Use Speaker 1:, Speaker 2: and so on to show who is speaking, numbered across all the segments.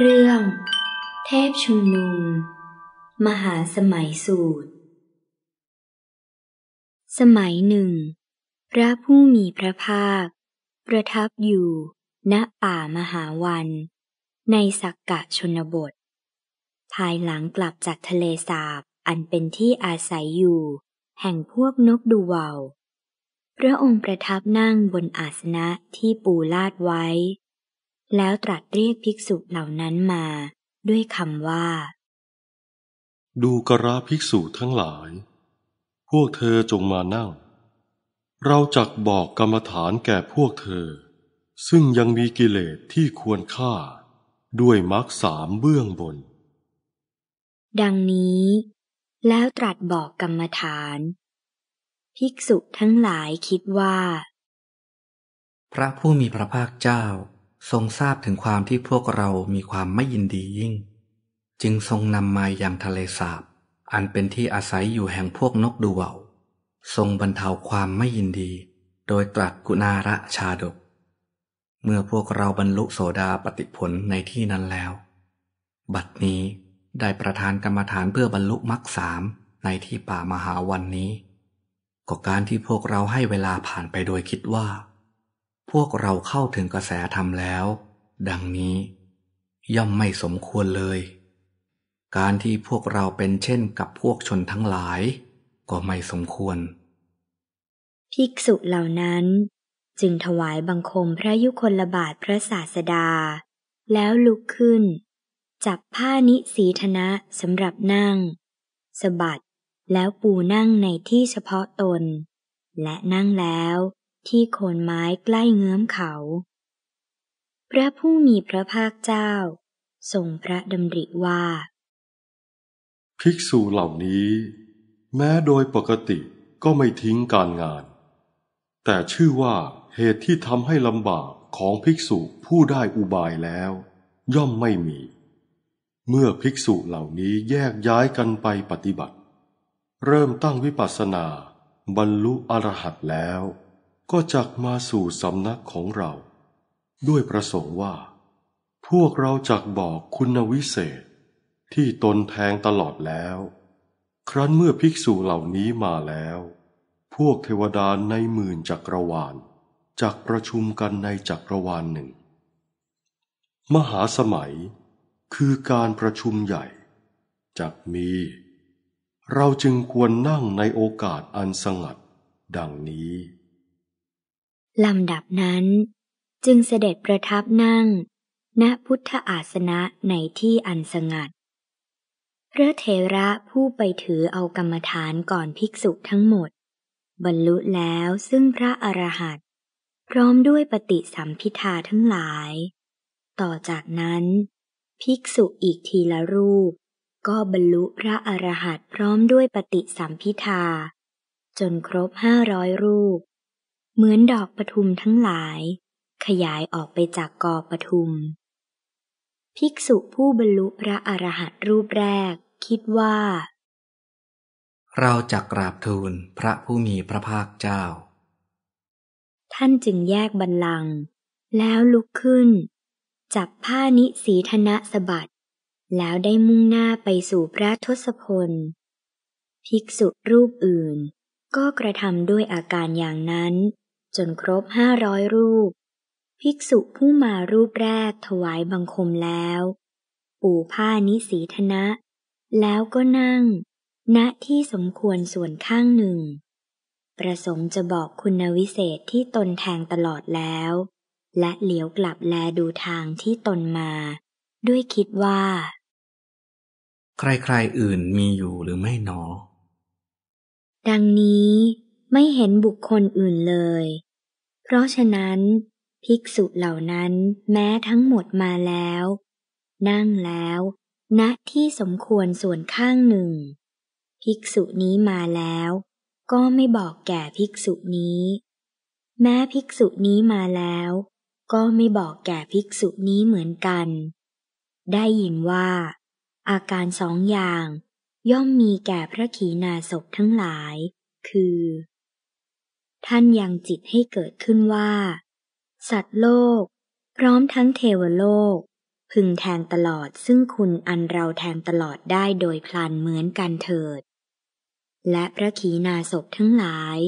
Speaker 1: เรื่องเทพชุมนุม มหาสมัยสูตร สมัยหนึ่งพระผู้มีพระภาค ประทับอยู่ณป่ามหาวัน ในสักกะชนบทภายหลังกลับจากทะเลสาบอันเป็นที่อาศัยอยู่แห่งพวกนกดูวาวพระองค์ประทับนั่งบนอาสนะที่ปูลาดไว้แล้วตรัสเรียกภิกษุเหล่านั้นมา ด้วยคำว่า
Speaker 2: ดูกระภิกษุทั้งหลาย พวกเธอจงมานั่ง เราจักบอกกรรมฐานแก่พวกเธอ ซึ่งยังมีกิเลสที่ควรฆ่า ด้วยมรรคสามเบื้องบน
Speaker 1: ดังนี้ แล้วตรัสบอกกรรมฐาน ภิกษุทั้งหลายคิดว่า
Speaker 3: พระผู้มีพระภาคเจ้าทรงทราบถึงความที่พวกเรามี
Speaker 2: ความไม่ยินดียิ่ง จึงทรงนำมาอย่างทะเลสาบ อันเป็นที่อาศ
Speaker 3: ัยอยู่แห่งพวกนกดูวาวทรงบรรเทาความไม่ยินดี โดยตรัสกุณาระชาดก เมื่อพวกเราบรรลุโสดาปติผลในที่นั้นแล้ว บัดนี้ได้ประธานกรรมฐานเพื่อบรรลุมรรคสาม ใน
Speaker 2: ที่ป่ามหาวันนี้ก็การที่พวกเราให้เวลาผ่านไปโดยคิดว่าพวกเราเข้าถึงกระแสธรรมแล้ว ดังนี้ย่อมไม่สมควรเลย การที่พวกเราเป็นเช่นกับพวกชนทั้งหลายก็ไม่สมควร
Speaker 1: ภิกษุเหล่านั้น จึงถวายบังคมพระยุคลบาทพระศาสดา แล้วลุกขึ้น จับผ้านิสีธนะสำหรับนั่งสะบัดแล้วปูนั่งในที่เฉพาะตน และนั่งแล้วที่โคนไม้ใกล้เงื้อมเขา พระผู้มีพระภาคเจ้าทรงพระดำริว่า
Speaker 2: ภิกษุเหล่านี้ แม้โดยปกติก็ไม่ทิ้งการงาน แต่ชื่อว่าเหตุที่ทำให้ลำบากของภิกษุผู้ได้อุบายแล้ว ย่อมไม่มี เมื่อภิกษุเหล่านี้แยกย้ายกันไปปฏิบัติ เริ่มตั้งวิปัสสนา บรรลุอรหัตแล้วก็จักมาสู่สำนักของเรา ด้วยประสงค์ว่า พวกเราจักบอกคุณวิเศษ ที่ตนแทงตลอดแล้ว ครั้นเมื่อภิกษุเหล่านี้มาแล้ว พวกเทวดาในหมื่นจักรวาลจักประชุมกันในจักรวาลหนึ่ง มหาสมัยคือการประชุมใหญ่จักมี เราจึงควรนั่งในโอกาสอันสงัด ดังนี้
Speaker 1: ลำดับนั้นจึงเสด็จประทับนั่ง ณพุทธอาสนะในที่อันสงัดพระเทระผู้ไปถือเอากรรมฐานก่อนภิกษุทั้งหมด บรรลุแล้วซึ่งพระอรหันต์พร้อมด้วยปฏิสัมพิทาทั้งหลาย ต่อจากนั้น ภิกษุอีกทีละรูป ก็บรรลุพระอรหันต์พร้อมด้วยปฏิสัมพิทาจนครบห้าร้อยรูปเหมือนดอกปทุมทั้งหลาย ขยายออกไปจากกอปทุม ภิกษุผู้บรรลุพระอรหันตรูปแรก คิดว่า
Speaker 2: เราจะกราบทูลพระผู้มีพระภาคเจ้า
Speaker 1: ท่านจึงแยกบัลลังก์แล้วลุกขึ้น จับผ้านิสีธนะสบัดแล้วได้มุ่งหน้าไปสู่พระทศพลภิกษุรูปอื่นก็กระทำด้วยอาการอย่างนั้นจนครบห้าร้อยรูป ภิกษุผู้มารูปแรกถวายบังคมแล้ว ปูผ้านิสีธนะ แล้วก็นั่ง ณที่สมควรส่วนข้างหนึ่ง ประสงค์จะบอกคุณวิเศษที่ตนแทงตลอดแล้ว และเหลียวกลับแลดูทางที่ตนมา ด้วยคิดว่า
Speaker 3: ใครๆอื่นมีอยู่หรือไม่หนอ
Speaker 1: ดังนี้ไม่เห็นบุคคลอื่นเลยราะฉะนั้น ภิกษุเหล่านั้นแม้ทั้งหมดมาแล้ว นั่งแล้วณนะที่สมควรส่วนข้างหนึ่ง ภิกษุนี้มาแล้วก็ไม่บอกแก่ภิกษุนี้ แม้ภิกษุนี้มาแล้วก็ไม่บอกแก่ภิกษุนี้เหมือนกัน ได้ยินว่า อาการสองอย่าง ย่อมมีแก่พระขีณาสพทั้งหลาย คือท่านยังจิตให้เกิดขึ้นว่า สัตว์โลก พร้อมทั้งเทวโลก พึงแทงตลอดซึ่งคุณอันเราแทงตลอดได้โดยพลันเหมือนกันเถิด และพระขีณาศพทั้งหลาย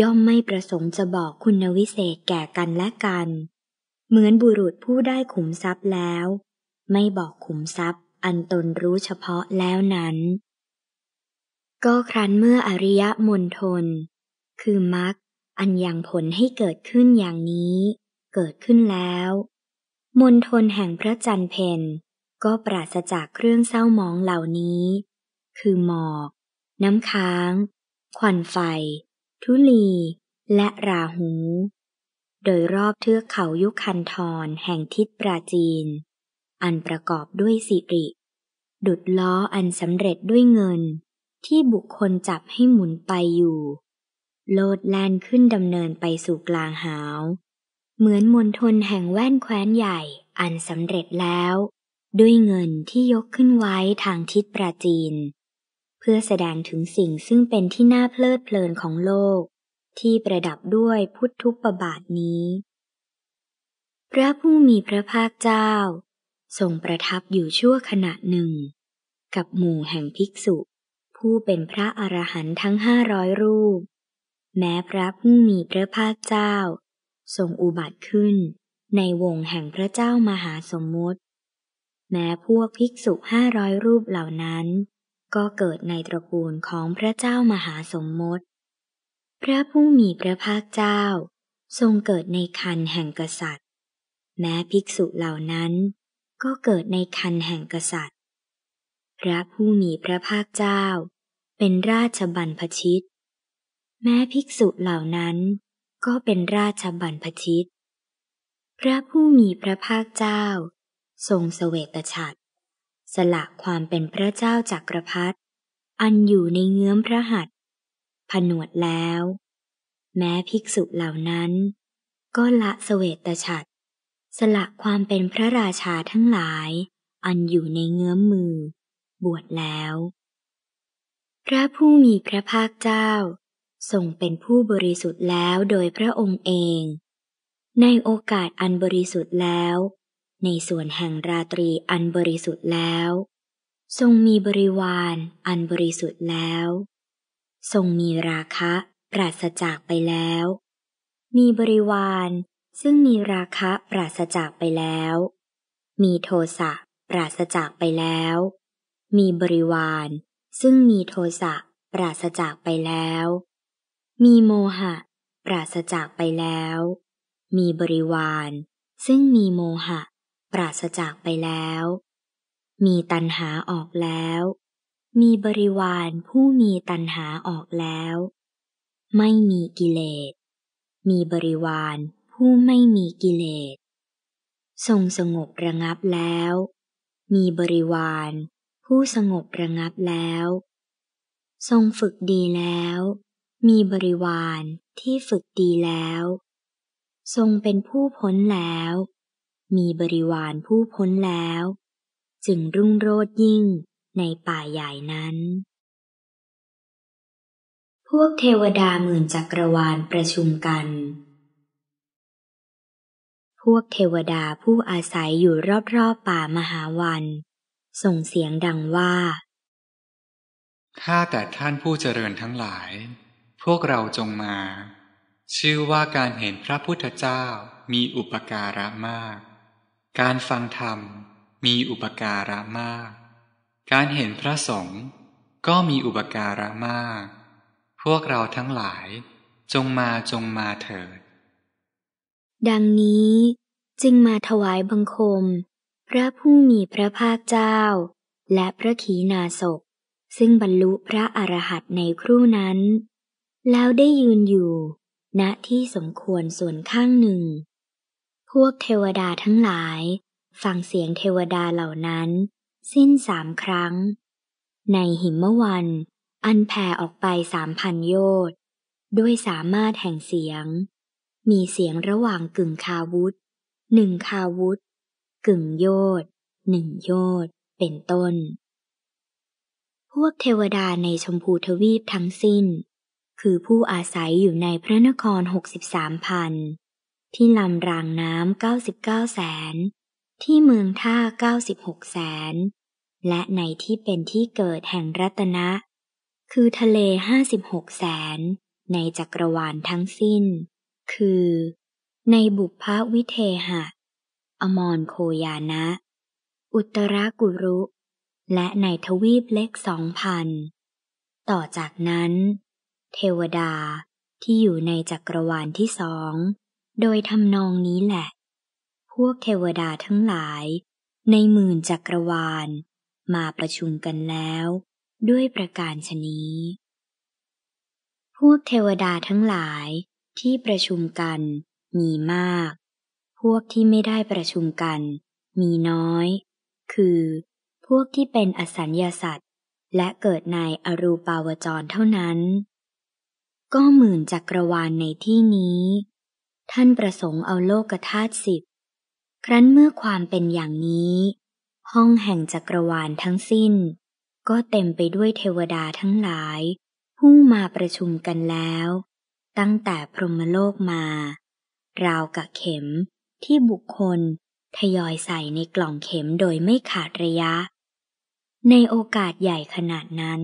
Speaker 1: ย่อมไม่ประสงค์จะบอกคุณวิเศษแก่กันและกัน เหมือนบุรุษผู้ได้ขุมทรัพย์แล้ว ไม่บอกขุมทรัพย์ อันตนรู้เฉพาะแล้วนั้น ก็ครั้นเมื่ออริยมนทนคือมรรคอันยังผลให้เกิดขึ้นอย่างนี้ เกิดขึ้นแล้ว มนทนแห่งพระจันทร์เพนก็ปราศจากเครื่องเศร้ามองเหล่านี้ คือหมอก น้ำค้างควันไฟ ทุลี และราหู โดยรอบเทือกเขายุคันธรแห่งทิศปราจีน อันประกอบด้วยสิริ ดุดล้ออันสำเร็จด้วยเงินที่บุคคลจับให้หมุนไปอยู่โลดแล่นขึ้นดำเนินไปสู่กลางหาว เหมือนมนทนแห่งแว่นแคว้นใหญ่อันสำเร็จแล้ว ด้วยเงินที่ยกขึ้นไว้ทางทิศปราจีน เพื่อแสดงถึงสิ่งซึ่งเป็นที่น่าเพลิดเพลินของโลก ที่ประดับด้วยพุทธุปบาทนี้ พระผู้มีพระภาคเจ้า ทรงประทับอยู่ชั่วขณะหนึ่ง กับหมู่แห่งภิกษุ ผู้เป็นพระอรหันต์ทั้งห้าร้อยรูปแม้พระผู้มีพระภาคเจ้า ทรงอุบัติขึ้นในวงแห่งพระเจ้ามหาสมมุติ แม้พวกภิกษุห้าร้อยรูปเหล่านั้น ก็เกิดในตระกูลของพระเจ้ามหาสมมุติ พระผู้มีพระภาคเจ้า ทรงเกิดในคันแห่งกษัตริย์ แม้ภิกษุเหล่านั้น ก็เกิดในคันแห่งกษัตริย์พระผู้มีพระภาคเจ้า เป็นราชบัณฑชิตแม้ภิกษุเหล่านั้น ก็เป็นราชบัณฑิต พระผู้มีพระภาคเจ้า ทรงสเสวตฉัตรสละความเป็นพระเจ้าจักรพรรดิอันอยู่ในเงื้อมพระหัตผนวดแล้ว แม้ภิกษุเหล่านั้น ก็ละสเสวตฉัตรสละความเป็นพระราชาทั้งหลาย อันอยู่ในเงื้อมมือ บวชแล้ว พระผู้มีพระภาคเจ้าทรงเป็นผู้บริสุทธิ์แล้วโดยพระองค์เอง ในโอกาสอันบริสุทธิ์แล้ว ในส่วนแห่งราตรีอันบริสุทธิ์แล้ว ทรงมีบริวารอันบริสุทธิ์แล้ว ทรงมีราคะปราศจากไปแล้ว มีบริวารซึ่งมีราคะปราศจากไปแล้ว มีโทสะปราศจากไปแล้ว มีบริวาร ซึ่งมีโทสะปราศจากไปแล้วมีโมหะปราศจากไปแล้ว มีบริวาร ซึ่งมีโมหะปราศจากไปแล้ว มีตัณหาออกแล้ว มีบริวารผู้มีตัณหาออกแล้ว ไม่มีกิเลส มีบริวารผู้ไม่มีกิเลสทรงสงบระงับแล้ว มีบริวาร ผู้สงบระงับแล้ว ทรงฝึกดีแล้วมีบริวารที่ฝึกดีแล้ว ทรงเป็นผู้พ้นแล้ว มีบริวารผู้พ้นแล้ว จึงรุ่งโรจยิ่งในป่าใหญ่นั้น พวกเทวดาหมื่นจักรวาลประชุมกัน พวกเทวดาผู้อาศัยอยู่รอบๆป่ามหาวัน ส่งเสียงดังว่า
Speaker 2: ข้าแต่ท่านผู้เจริญทั้งหลายพวกเราจงมาชื่อว่าการเห็นพระพุทธเจ้ามีอุปการะมาก การฟังธรรมมีอุ
Speaker 3: ปการะมาก การเห็นพระสงฆ์ก็มีอุปการะมาก พวกเราทั้งหลายจงมาจงมาเถิด
Speaker 1: ดังนี้จึงมาถวายบังคม พระผู้มีพระภาคเจ้า และพระขีนาศกซึ่งบรรลุพระอรหันต์ในครู่นั้นแล้วได้ยืนอยู่ ณที่สมควรส่วนข้างหนึ่ง พวกเทวดาทั้งหลาย ฟังเสียงเทวดาเหล่านั้น สิ้นสามครั้ง ในหิมวัน อันแผ่ออกไปสามพันโยช์ด้วยสามารถแห่งเสียง มีเสียงระหว่างกึ่งคาวุธ หนึ่งคาวุธ กึ่งโยดหนึ่งโยดเป็นต้น พวกเทวดาในชมพูทวีปทั้งสิ้นคือผู้อาศัยอยู่ในพระนคร 63พันที่ลำรางน้ำ99แสนที่เมืองท่า 96แสนและในที่เป็นที่เกิดแห่งรัตนะ คือทะเล 56แสนในจักรวาลทั้งสิ้น คือในบุพภวิเทหะ อมรโคยานะ อุตรากุรุ และในทวีปเล็กสองพันต่อจากนั้นเทวดาที่อยู่ในจักรวาลที่สอง โดยทำนองนี้แหละ พวกเทวดาทั้งหลาย ในหมื่นจักรวาล มาประชุมกันแล้ว ด้วยประการชนี้ พวกเทวดาทั้งหลายที่ประชุมกันมีมาก พวกที่ไม่ได้ประชุมกันมีน้อย คือ พวกที่เป็นอสัญญาสัตว์และเกิดในอรูปาวจรเท่านั้นก็หมื่นจักรวาลในที่นี้ ท่านประสงค์เอาโลกธาตุสิบ ครั้นเมื่อความเป็นอย่างนี้ ห้องแห่งจักรวาลทั้งสิ้น ก็เต็มไปด้วยเทวดาทั้งหลายผู้มาประชุมกันแล้ว ตั้งแต่พรหมโลกมา ราวกับเข็มที่บุคคลทยอยใส่ในกล่องเข็มโดยไม่ขาดระยะ ในโอกาสใหญ่ขนาดนั้น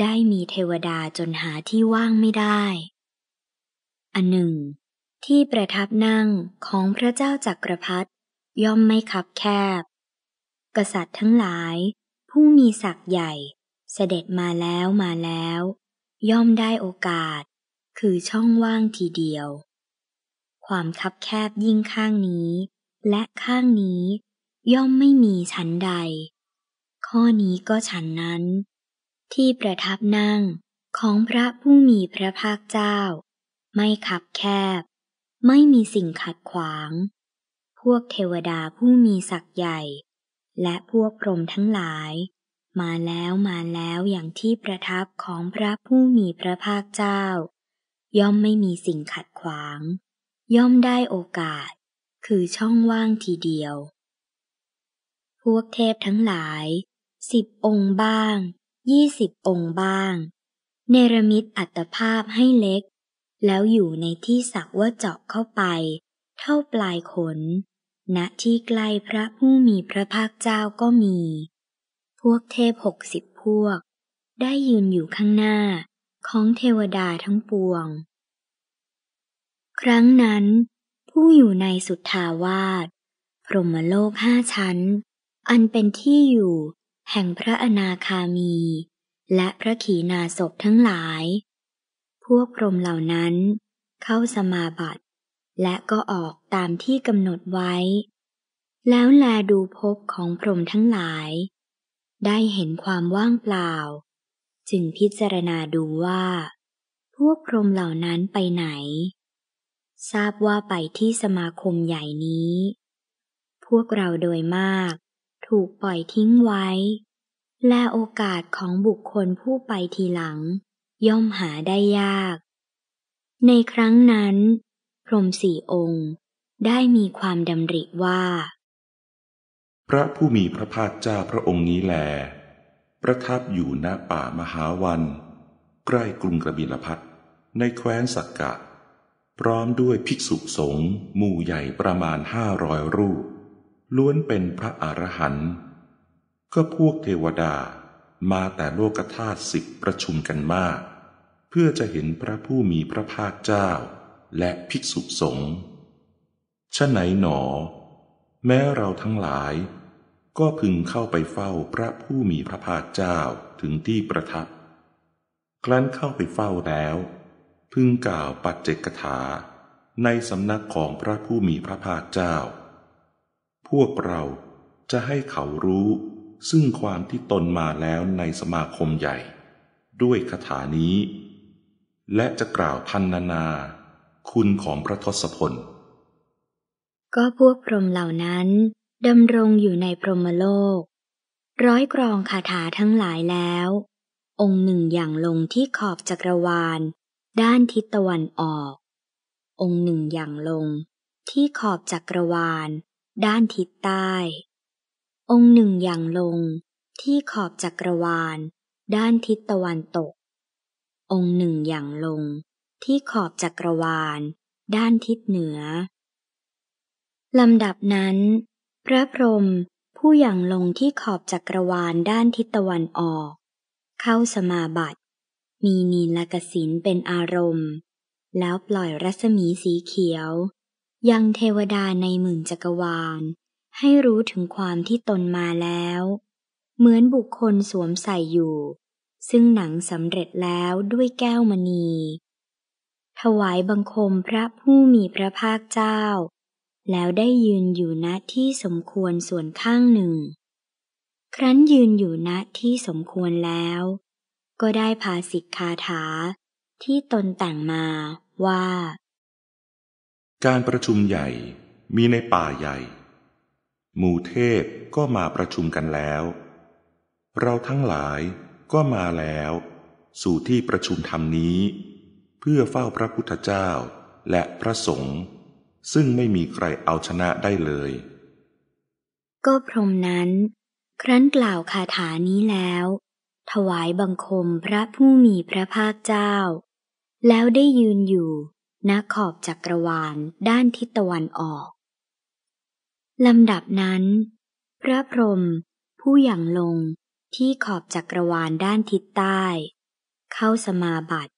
Speaker 1: ได้มีเทวดาจนหาที่ว่างไม่ได้ อันหนึ่ง ที่ประทับนั่งของพระเจ้าจักรพรรดิย่อมไม่ขับแคบ กษัตริย์ทั้งหลาย ผู้มีศักย์ใหญ่เสด็จมาแล้วมาแล้ว ย่อมได้โอกาสคือช่องว่างทีเดียว ความคับแคบยิ่งข้างนี้ และข้างนี้ย่อมไม่มีชั้นใด ข้อนี้ก็ชั้นนั้นที่ประทับนั่งของพระผู้มีพระภาคเจ้า ไม่ขับแคบ ไม่มีสิ่งขัดขวาง พวกเทวดาผู้มีศักย์ใหญ่ และพวกพรมทั้งหลาย มาแล้วมาแล้วอย่างที่ประทับของพระผู้มีพระภาคเจ้า ย่อมไม่มีสิ่งขัดขวาง ย่อมได้โอกาสคือช่องว่างทีเดียว พวกเทพทั้งหลายสิบองค์บ้างยี่สิบองค์บ้าง เนรมิตอัตภาพให้เล็ก แล้วอยู่ในที่สักว่าเจาะเข้าไป เท่าปลายขน ณที่ใกล้พระผู้มีพระภาคเจ้าก็มี พวกเทพหกสิบพวก ได้ยืนอยู่ข้างหน้าของเทวดาทั้งปวง ครั้งนั้น ผู้อยู่ในสุทธาวาสพรหมโลกห้าชั้น อันเป็นที่อยู่แห่งพระอนาคามี และพระขีณาสพทั้งหลาย พวกพรมเหล่านั้นเข้าสมาบัติและก็ออกตามที่กำหนดไว้ แล้วแลดูภพของพรมทั้งหลาย ได้เห็นความว่างเปล่า จึงพิจารณาดูว่า พวกพรมเหล่านั้นไปไหน ทราบว่าไปที่สมาคมใหญ่นี้ พวกเราโดยมากถูกปล่อยทิ้งไว้ และโอกาสของบุคคลผู้ไปทีหลัง ย่อมหาได้ยาก ในครั้งนั้น พรมสี่องค์ได้มีความดำริว่า
Speaker 3: พระผู้มีพระภาคเจ้าพระองค์นี้แล ประทับอยู่ณป่ามหาวัน ใกล้กรุงกระบิลพัทในแคว้นสักกะ พร้อมด้วยภิกษุสงฆ์หมู่ใหญ่ประมาณห้าร้อยรูปล้วนเป็นพระอรหันต์ก็พวกเทวดามาแต่โลกธาตุสิบประชุมกันมากเพื่อจะเห็นพระผู้มีพระภาคเจ้าและภิกษุสงฆ์ชะไหนหนอ แม้เราทั้งหลาย ก็พึงเข้าไปเฝ้าพระผู้มีพระภาคเจ้าถึงที่ประทับครั้นเข้าไปเฝ้าแล้ว พึงกล่าวปัจเจกถา ในสำนักของพระผู้มีพระภาคเจ้าวกเราจะให้เขารู้ซึ่งความที่ตนมาแล้วในสมาคมใหญ่ ด้วยคาถานี้ และจะกล่าวพันนานา คุณของพระทศพล
Speaker 1: ก็พวกพรหมเหล่านั้น ดำรงอยู่ในพรหมโลก ร้อยกรองคาถาทั้งหลายแล้ว องค์หนึ่งอย่างลงที่ขอบจักรวาล ด้านทิศตะวันออก องค์หนึ่งอย่างลงที่ขอบจักรวาลด้านทิศใต้ องค์หนึ่งอย่างลงที่ขอบจักรวาล ด้านทิศตะวันตก องค์หนึ่งอย่างลง ที่ขอบจักรวาล ด้านทิศเหนือลำดับนั้นพระพรหมผู้อย่างลงที่ขอบจักรวาลด้านทิศตะวันออก เข้าสมาบัติมีนีลกสินเป็นอารมณ์ แล้วปล่อยรัศมีสีเขียวยังเทวดาในหมื่นจักรวาล ให้รู้ถึงความที่ตนมาแล้ว เหมือนบุคคลสวมใส่อยู่ ซึ่งหนังสำเร็จแล้วด้วยแก้วมณี ถวายบังคมพระผู้มีพระภาคเจ้า แล้วได้ยืนอยู่ณที่สมควรส่วนข้างหนึ่ง ครั้นยืนอยู่ณที่สมควรแล้ว ก็ได้พาสิกคาถาที่ตนแต่งมาว่า
Speaker 3: การประชุมใหญ่มีในป่าใหญ่ หมู่เทพก็มาประชุมกันแล้ว เราทั้งหลายก็มาแล้ว สู่ที่ประชุมธรรมนี้ เพื่อเฝ้าพระพุทธเจ้าและพระสงฆ์ซึ่งไม่มีใครเอาชนะได้เลย
Speaker 1: ก็พรมนั้นครั้นกล่าวคาถานี้แล้ว ถวายบังคมพระผู้มีพระภาคเจ้าแล้วได้ยืนอยู่ณขอบจักรวาลด้านทิศตะวันออก ลำดับนั้น พระพรหมผู้หยั่งลงที่ขอบจักรวาลด้านทิศใต้ เข้าสมาบัติ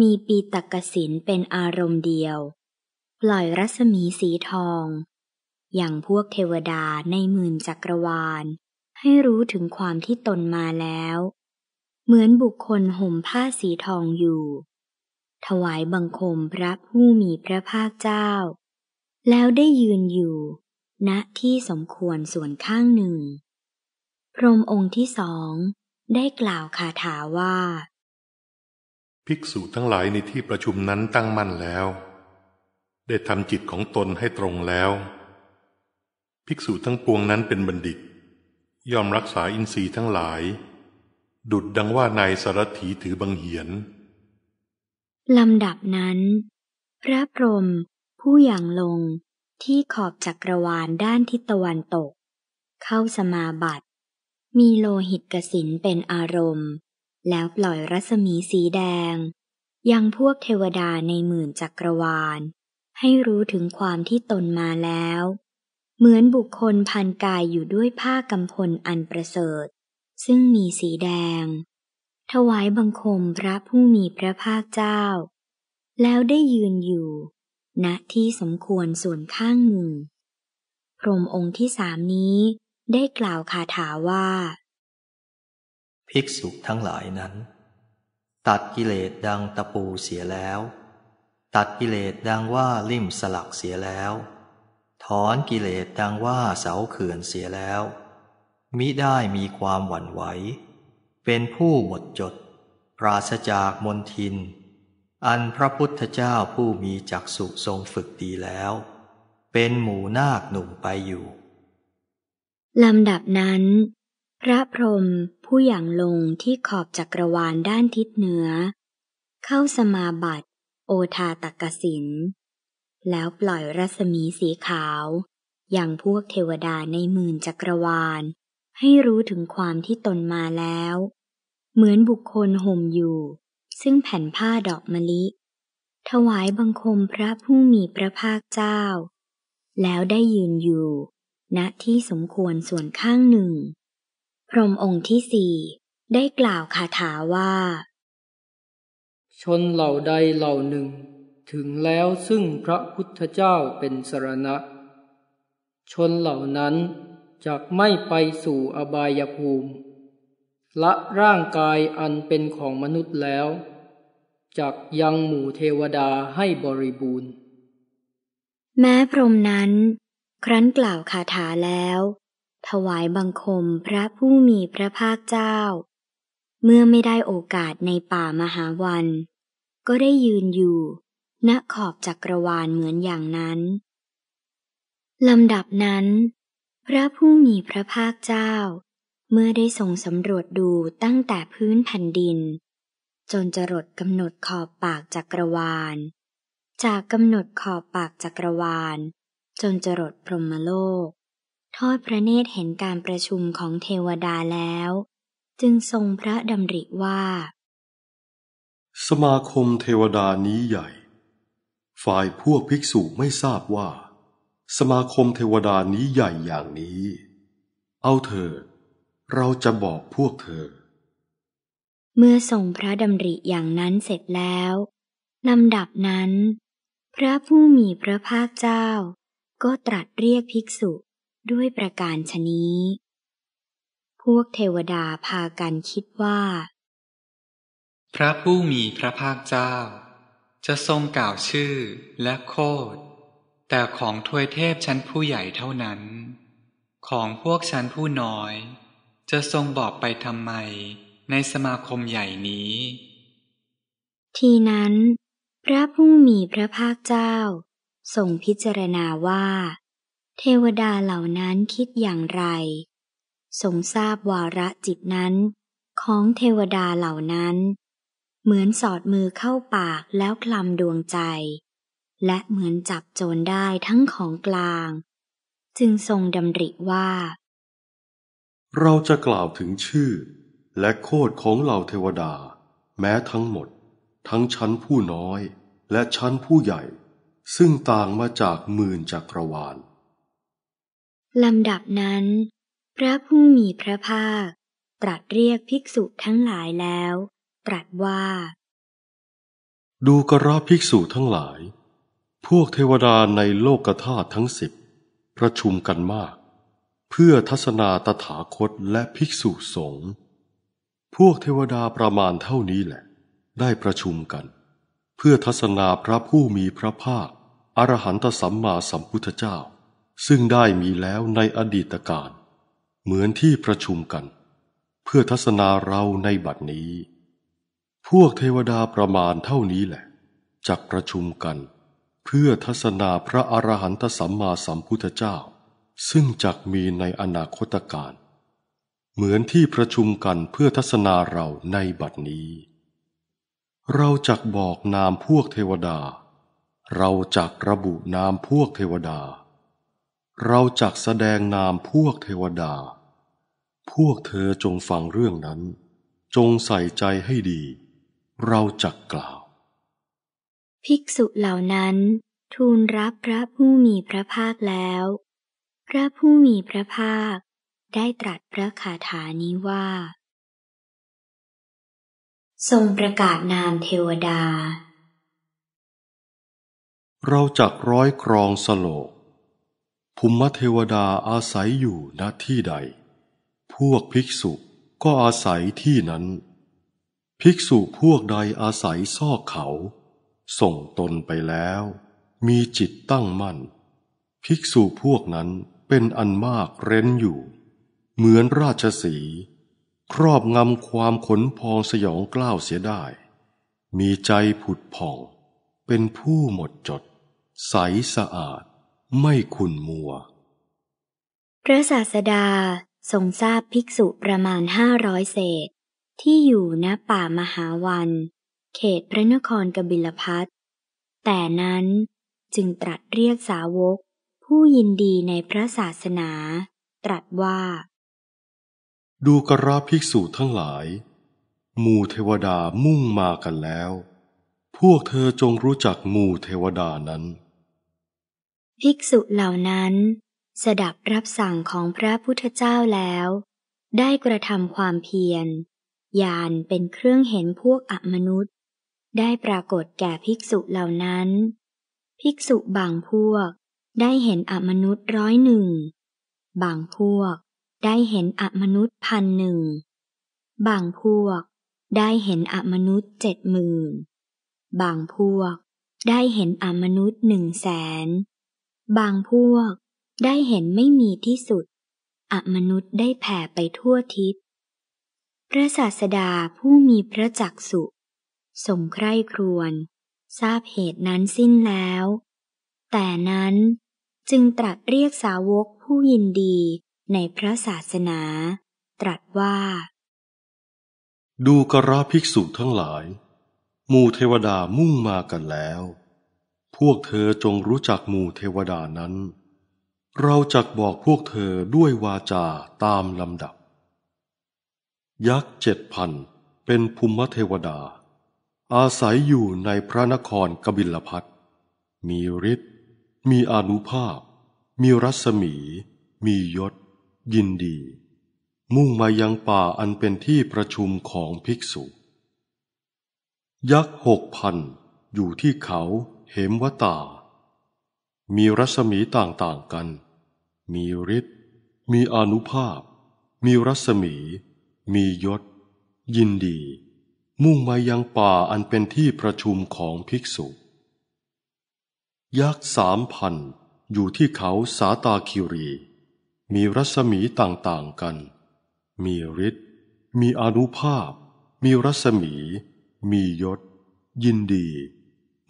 Speaker 1: มีปีตกสินเป็นอารมณ์เดียว ปล่อยรัศมีสีทอง อย่างพวกเทวดาในหมื่นจักรวาล ให้รู้ถึงความที่ตนมาแล้ว เหมือนบุคคลห่มผ้าสีทองอยู่ถวายบังคมพระผู้มีพระภาคเจ้า แล้วได้ยืนอยู่ ณที่สมควรส่วนข้างหนึ่ง พรมองค์ที่สอง ได้กล่าวคาถาว่า
Speaker 2: ภิกษุทั้งหลายในที่ประชุมนั้นตั้งมั่นแล้ว ได้ทำจิตของตนให้ตรงแล้ว ภิกษุทั้งปวงนั้นเป็นบัณฑิตยอมรักษาอินทรีย์ทั้งหลาย ดุดดังว่านายสารถีถือบังเหียน
Speaker 1: ลำดับนั้น พระพรหมผู้อย่างลงที่ขอบจักรวาลด้านทิศตะวันตก เข้าสมาบัติมีโลหิตกสินเป็นอารมณ์ แล้วปล่อยรัศมีสีแดง ยังพวกเทวดาในหมื่นจักรวาล ให้รู้ถึงความที่ตนมาแล้ว เหมือนบุคคลพันกายอยู่ด้วยผ้ากำพลอันประเสริฐ ซึ่งมีสีแดงถวายบังคมพระผู้มีพระภาคเจ้า แล้วได้ยืนอยู่ณนะที่สมควรส่วนข้างหนึ่งพรมองค์ที่สามนี้ได้กล่าวคาถาว่า
Speaker 2: ภิกษุทั้งหลายนั้น ตัดกิเลสดังตะปูเสียแล้ว ตัดกิเลสดังว่า ลิ่มสลักเสียแล้ว ถอนกิเลสดังว่าเสาเขื่อนเสียแล้ว มิได้มีความหวั่นไหวเป็นผู้หมดจดปราศจากมนทิน อันพระพุทธเจ้าผู้มีจักสุทรงฝึกดีแล้ว
Speaker 3: เป็นหมู่นาคหนุ่มไปอยู่
Speaker 1: ลำดับนั้น พระพรหมผู้อย่างลงที่ขอบจักรวาลด้านทิศเหนือ เข้าสมาบัติโอทาตกสินแล้วปล่อยรัศมีสีขาว อย่างพวกเทวดาในหมื่นจักรวาล ให้รู้ถึงความที่ตนมาแล้วเหมือนบุคคลห่มอยู่ ซึ่งแผ่นผ้าดอกมะลิ ถวายบังคมพระผู้มีพระภาคเจ้า แล้วได้ยืนอยู่ ณที่สมควรส่วนข้างหนึ่ง พรหมองค์ที่สี่ได้กล่าวคาถาว่า
Speaker 2: ชนเหล่าใดเหล่าหนึ่ง ถึงแล้วซึ่งพระพุทธเจ้าเป็นสรณะ ชนเหล่านั้นจกไม่ไปสู่อบายภูมิละร่างกายอันเป็นของมนุษย์แล้วจักยังหมู่เทวดาให้บริบูรณ์
Speaker 1: แม้พรมนั้น ครั้นกล่าวคาถาแล้ว ถวายบังคมพระผู้มีพระภาคเจ้า เมื่อไม่ได้โอกาสในป่ามหาวัน ก็ได้ยืนอยู่ณขอบจักรวาลเหมือนอย่างนั้นลำดับนั้น พระผู้มีพระภาคเจ้าเมื่อได้ส่งสำรวจดูตั้งแต่พื้นแผ่นดิน จนจรดกำหนดขอบปากจักรวาล จากกำหนดขอบปากจักรวาล จนจรดพรหมโลก ทอดพระเนตรเห็นการประชุมของเทวดาแล้ว จึงทรงพระดำริว่า
Speaker 2: สมาคมเทวดานี้ใหญ่ ฝ่ายพวกภิกษุไม่ทราบว่า สมาคมเทวดานี้ใหญ่อย่างนี้ เอาเถิดเราจะบอกพวกเธอ
Speaker 1: เมื่อทรงพระดำริอย่างนั้นเสร็จแล้วลำดับนั้น พระผู้มีพระภาคเจ้า ก็ตรัสเรียกภิกษุด้วยประการชนี้ พวกเทวดาพากันคิดว่า
Speaker 2: พระผู้มีพระภาคเจ้า จะทรงกล่าวชื่อและโคดแต่ของทวยเทพชั้นผู้ใหญ่เท่านั้น ของพวกชั้นผู้น้อยจะทรงบอกไปทำไม ในสมาคมใหญ่นี้
Speaker 1: ทีนั้น พระผู้มีพระภาคเจ้าทรงพิจารณาว่า เทวดาเหล่านั้นคิดอย่างไร ทรงทราบวาระจิตนั้น ของเทวดาเหล่านั้น เหมือนสอดมือเข้าปากแล้วคลำดวงใจ และเหมือนจับโจรได้ทั้งของกลาง จึงทรงดำริว่า
Speaker 2: เราจะกล่าวถึงชื่อ และโคดของเหล่าเทวดา แม้ทั้งหมด ทั้งชั้นผู้น้อยและชั้นผู้ใหญ่ ซึ่งต่างมาจากหมื่นจักรวาล
Speaker 1: ลำดับนั้น พระผู้มีพระภาค ตรัสเรียกภิกษุทั้งหลายแล้วตรัสว่า
Speaker 2: ดูกระภิกษุทั้งหลาย พวกเทวดาในโลกธาตุทั้งสิบประชุมกันมากเพื่อทัศนาตถาคตและภิกษุสงฆ์ พวกเทวดาประมาณเท่านี้แหละ ได้ประชุมกัน เพื่อทัศนาพระผู้มีพระภาคอรหันตสัมมาสัมพุทธเจ้า ซึ่งได้มีแล้วในอดีตการ เหมือนที่ประชุมกัน เพื่อทัศนาเราในบัดนี้ พวกเทวดาประมาณเท่านี้แหละ จักประชุมกัน เพื่อทัศนาพระอรหันตสัมมาสัมพุทธเจ้าซึ่งจักมีในอนาคตการเหมือนที่ประชุมกันเพื่อทัศนาเราในบัดนี้ เราจักบอกนามพวกเทวดา เราจักระบุนามพวกเทวดา เราจักแสดงนามพวกเทวดา พวกเธอจงฟังเรื่องนั้น จงใส่ใจให้ดี เราจักกล่าว
Speaker 1: ภิกษุเหล่านั้น ทูลรับพระผู้มีพระภาคแล้วพระผู้มีพระภาคได้ตรัสพระคาถานี้ว่า ทรงประกาศนามเทวดา
Speaker 2: เราจักร้อยกรองสโลกภุมเทวดาอาศัยอยู่ณที่ใด พวกภิกษุก็อาศัยที่นั้น ภิกษุพวกใดอาศัยซอกเขา ส่งตนไปแล้ว มีจิตตั้งมั่น ภิกษุพวกนั้นเป็นอันมากเร้นอยู่ เหมือนราชสี ครอบงำความขนพองสยองกล้าวเสียได้ มีใจผุดผ่อง เป็นผู้หมดจด ใสสะอาดไม
Speaker 1: ่ขุนมัว พระศาสดา ทรงทราบภิกษุประมาณห้าร้อยเศษ ที่อยู่ณป่ามหาวัน เขตพระนครกบิลพัทแต่นั้นจึงตรัสเรียกสาวกผู้ยินดีในพระศาสนาตรัสว่า
Speaker 2: ดูกราภิกษุทั้งหลายหมู่เทวดามุ่งมากันแล้ว พวกเธอจงรู้จักหมู่เทวดานั้น
Speaker 1: ภิกษุเหล่านั้น สดับรับสั่งของพระพุทธเจ้าแล้ว ได้กระทำความเพียร ยานเป็นเครื่องเห็นพวกอมนุษย์ ได้ปรากฏแก่ภิกษุเหล่านั้น ภิกษุบางพวกได้เห็นอมนุษย์ร้อยหนึ่ง บางพวกได้เห็นอมนุษย์พันหนึ่ง บางพวกได้เห็นอมนุษย์เจ็ดหมื่น บางพวกได้เห็นอมนุษย์หนึ่งแสนบางพวกได้เห็นไม่มีที่สุด อมนุษย์ได้แผ่ไปทั่วทิศ พระศาสดาผู้มีพระจักสุทรงใคร่ครวญทราบเหตุนั้นสิ้นแล้ว แต่นั้นจึงตรัสเรียกสาวกผู้ยินดีในพระศาสนา ตรัสว่า
Speaker 2: ดูกราภิกษุทั้งหลายหมู่เทวดามุ่งมากันแล้ว พวกเธอจงรู้จักหมู่เทวดานั้น เราจักบอกพวกเธอด้วยวาจาตามลำดับ ยักษ์เจ็ดพันเป็นภูมิเทวดา อาศัยอยู่ในพระนครกบิลพัทมีฤทธิมีอนุภาพ มีรัศมี มียศ ยินดี มุ่งมายังป่าอันเป็นที่ประชุมของภิกษุ ยักษ์หกพันอยู่ที่เขาเหมวตา มีรัศมีต่างๆกัน มีฤทธิ์ มีอนุภาพ มีรัศมี มียศ ยินดี มุ่งมายังป่าอันเป็นที่ประชุมของภิกษุยักษ์สามพันอยู่ที่เขาสาตาคิรี มีรัศมีต่างๆกัน มีฤทธิ์มีอนุภาพ มีรัศมี มียศ ยินดี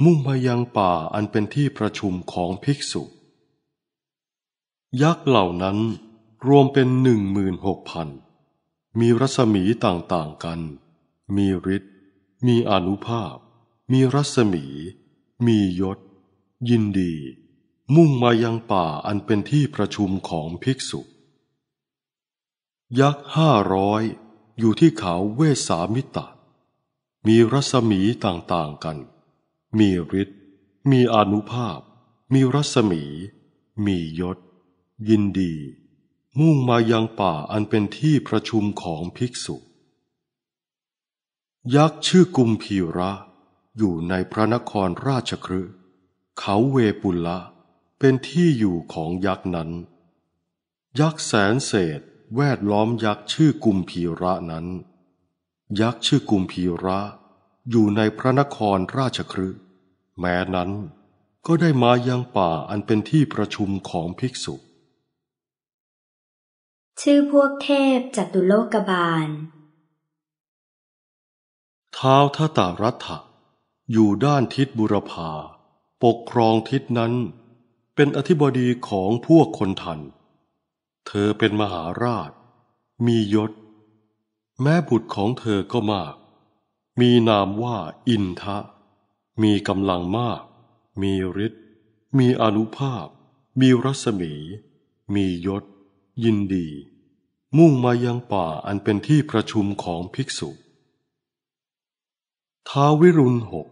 Speaker 2: มุ่งไปยังป่าอันเป็นที่ประชุมของภิกษุยักษ์เหล่านั้นรวมเป็นหนึ่งหมื่นหกพันมีรัศมีต่างๆกัน มีฤทธิ์มีอนุภาพ มีรัศมี มียศยินดี มุ่งมายังป่าอันเป็นที่ประชุมของภิกษุ ยักษ์ห้าร้อยอยู่ที่เขาเวสามิตะมีรัศมีต่างๆกัน มีฤทธิ์มีอนุภาพ มีรัศมี มียศ ยินดี มุ่งมายังป่าอันเป็นที่ประชุมของภิกษุ ยักษ์ชื่อกุมพีระ อยู่ในพระนครราชครืเขาเวปุละเป็นที่อยู่ของยักษ์นั้น ยักษ์แสนเศษแวดล้อมยักษ์ชื่อกุมพีระนั้น ยักษ์ชื่อกุมพีระอยู่ในพระนครราชครืแม้นั้นก็ได้มายังป่าอันเป็นที่ประชุมของภิกษุ
Speaker 1: ชื่อพวกเทพจัตุโลกบาล
Speaker 2: ท้าวทตารัฐะอยู่ด้านทิศบุรพาปกครองทิศนั้น เป็นอธิบดีของพวกคนทัน เธอเป็นมหาราช มียศ แม่บุตรของเธอก็มาก มีนามว่าอินทะ มีกำลังมาก มีฤทธิ์มีอนุภาพ มีรัศมี มียศ ยินดี มุ่งมายังป่าอันเป็นที่ประชุมของภิกษุท้าวิรุณหก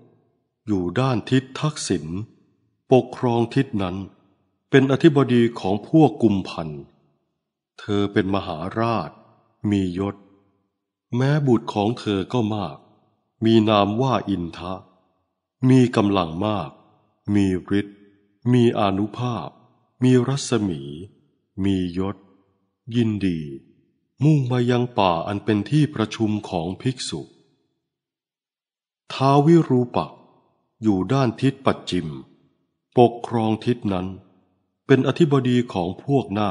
Speaker 2: อยู่ด้านทิศทักษิณปกครองทิศนั้น เป็นอธิบดีของพวกกุมพันเธอเป็นมหาราช มียศ แม้บุตรของเธอก็มาก มีนามว่าอินทะ มีกำลังมาก มีฤทธิ์มีอนุภาพ มีรัศมี มียศ ยินดี มุ่งมายังป่าอันเป็นที่ประชุมของภิกษุท้าวิรูปักอยู่ด้านทิศปัจจิม ปกครองทิศนั้น เป็นอธิบดีของพวกนา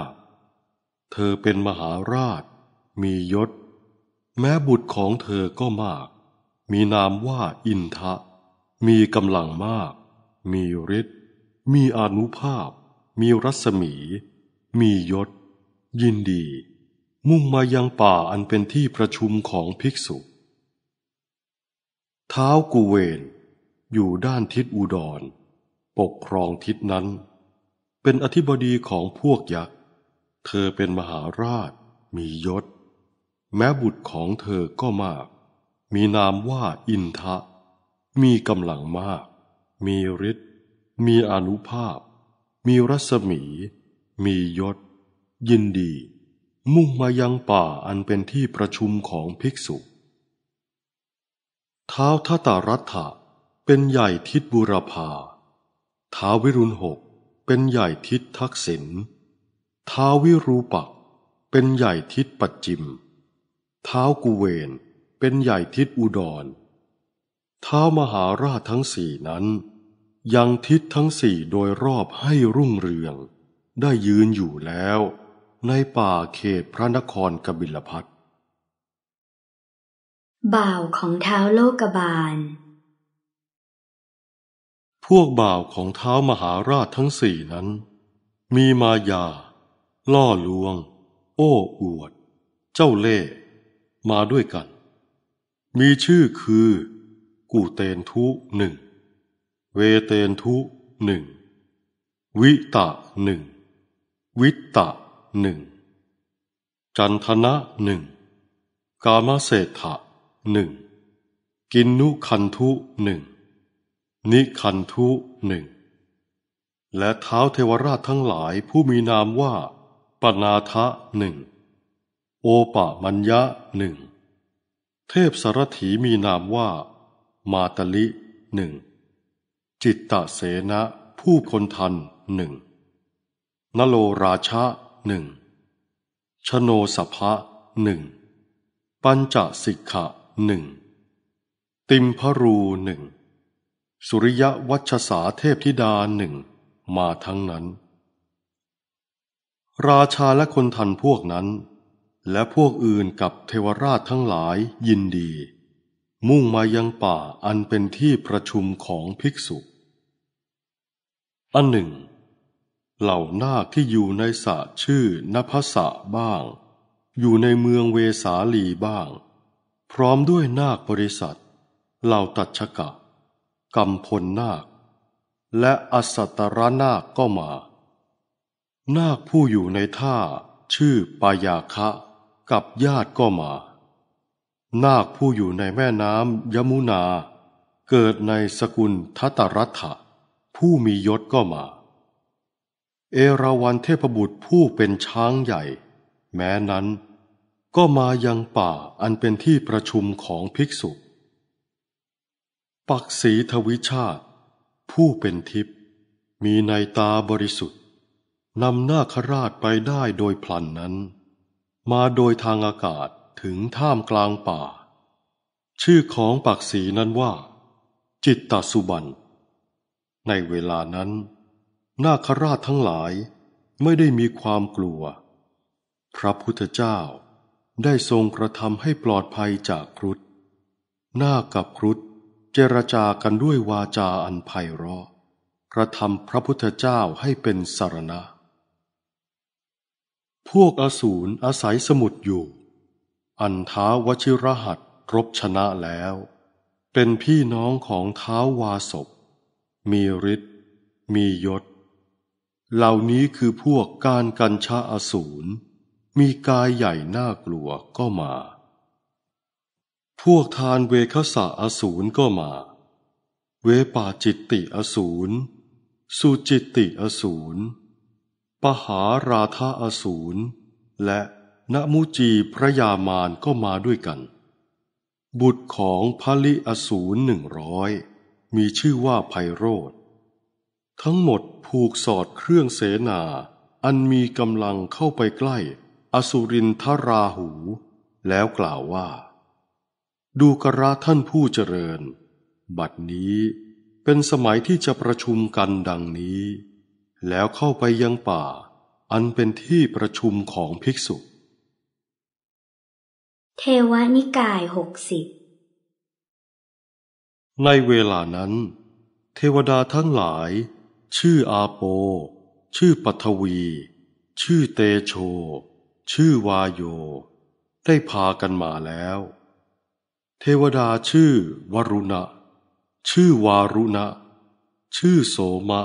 Speaker 2: เธอเป็นมหาราช มียศ แม้บุตรของเธอก็มาก มีนามว่าอินทะ มีกำลังมาก มีฤทธิ์มีอนุภาพ มีรัศมี มียศ ยินดี มุ่งมายังป่าอันเป็นที่ประชุมของภิกษุ เท้ากูเวนอยู่ด้านทิศอุดร ปกครองทิศนั้น เป็นอธิบดีของพวกยักษ์ เธอเป็นมหาราช มียศ แม้บุตรของเธอก็มาก มีนามว่าอินทะ มีกำลังมาก มีฤทธิ์มีอนุภาพ มีรัศมี มียศ ยินดี มุ่งมายังป่าอันเป็นที่ประชุมของภิกษุเท้าทตตรัฐะเป็นใหญ่ทิศบุรพาท้าวิรุณหกเป็นใหญ่ทิศทักษิณท้าวิรูปัก เป็นใหญ่ทิศปัจจิมท้าวกุเวน เป็นใหญ่ทิศอุดร ท้าวมหาราชทั้งสี่นั้น ยังทิศทั้งสี่โดยรอบให้รุ่งเรือง ได้ยืนอยู่แล้ว ในป่าเขตพระนครกบิลพัท
Speaker 1: บ่าวของเท้าโลกบาล
Speaker 2: พวกบ่าวของเท้ามหาราชทั้งสี่นั้น มีมายา ล่อลวง โอ้อวด เจ้าเล่มาด้วยกัน มีชื่อคือกูเตนทุหนึ่งเวเตนทุหนึ่งวิตะหนึ่งวิตะหนึ่งจันทนะหนึ่งกามเศรษฐะหนึ่งกินนุคันทุหนึ่งนิคันทุหนึ่งและเท้าเทวราชทั้งหลายผู้มีนามว่า ปนาทะหนึ่งโอปะมัญญะหนึ่งเทพสารถีมีนามว่า มาตลิหนึ่งจิตตะเสนะผู้คนทันหนึ่งนโลราชะหนึ่งชโนสภะหนึ่งปัญจสิกขะหนึ่งติมพรูหนึ่งสุริยวัชสาเทพธิดาหนึ่งมาทั้งนั้น ราชาและคนทันพวกนั้น และพวกอื่นกับเทวราชทั้งหลายยินดี มุ่งมายังป่าอันเป็นที่ประชุมของภิกษุ อันหนึ่งเหล่านาคที่อยู่ในสะชื่อนภัสสะบ้าง อยู่ในเมืองเวสาลีบ้าง พร้อมด้วยนาคบริษัทเหล่าตัชกะกำพลนาค และอสัตรนาคก็มา นาคผู้อยู่ในท่าชื่อปายาคะ กับญาติก็มา นาคผู้อยู่ในแม่น้ำยมุนา เกิดในสกุลทัตรัฐะผู้มียศก็มา เอราวันเทพบุตรผู้เป็นช้างใหญ่ แม้นั้นก็มายังป่าอันเป็นที่ประชุมของภิกษุปักสีทวิชาติ ผู้เป็นทิพย์มีในตาบริสุทธิ์นำนาคราชไปได้โดยพลันนั้น มาโดยทางอากาศถึงท่ามกลางป่า ชื่อของปักสีนั้นว่า จิตตสุบันในเวลานั้น นาคราชทั้งหลายไม่ได้มีความกลัว พระพุทธเจ้าได้ทรงกระทำให้ปลอดภัยจากครุฑหน้ากับครุฑเจรจากันด้วยวาจาอันไพเราะกระทำพระพุทธเจ้าให้เป็นสารณะ พวกอสูรอาศัยสมุดอยู่ อันท้าวชิรหัตรบชนะแล้ว เป็นพี่น้องของท้าววาศกมีฤทธิ์มียศ เหล่านี้คือพวกการกัญชาอสูรมีกายใหญ่น่ากลัวก็มาพวกทานเวคสะอสูรก็มา เวปาจิตติอสูรสุจิตติอสูรปหาราธาอสูรและนมุจีพระยามานก็มาด้วยกัน บุตรของพระลิอสูรหนึ่งร้อยมีชื่อว่าไพโรธทั้งหมดผูกสอดเครื่องเสนา อันมีกำลังเข้าไปใกล้ อสุรินทราหู แล้วกล่าวว่าดูกระท่านผู้เจริญ บัดนี้เป็นสมัยที่จะประชุมกันดังนี้ แล้วเข้าไปยังป่า อันเป็นที่ประชุมของภิกษุ
Speaker 1: เทวนิกายหกสิบ
Speaker 2: ในเวลานั้น เทวดาทั้งหลาย ชื่ออาโป ชื่อปัทวี ชื่อเตโช ชื่อวาโย ได้พากันมาแล้วเทวดาชื่อวรุณะ ชื่อวารุณะ ชื่อโสมะ